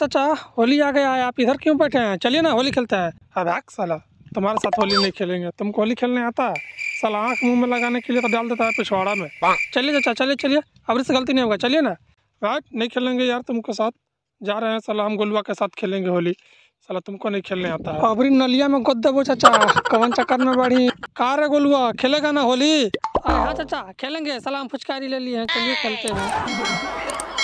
चाचा होली आ गया है आप इधर क्यों बैठे हैं चलिए ना होली खेलते हैं अरे भाग साला तुम्हारे साथ होली नहीं खेलेंगे तुमको होली खेलने आता है साला आँख मुंह में लगाने के लिए तो डाल देता है पिछवाड़ा में चलिए चाचा चलिए चलिए अब इससे गलती नहीं होगा चलिए ना राइट नहीं खेलेंगे यार तुमको साथ जा रहे हैं साला हम गुलवा के साथ खेलेंगे होली साला तुमको नहीं खेलने आता है अबरी नलिया में गोद देबो चाचा कवन चक्कर में बढ़ी कहा है गुलवा खेलेगा ना होली हाँ चाचा खेलेंगे साला हम फुचकारी ले लिए हैं चलिए खेलते हैं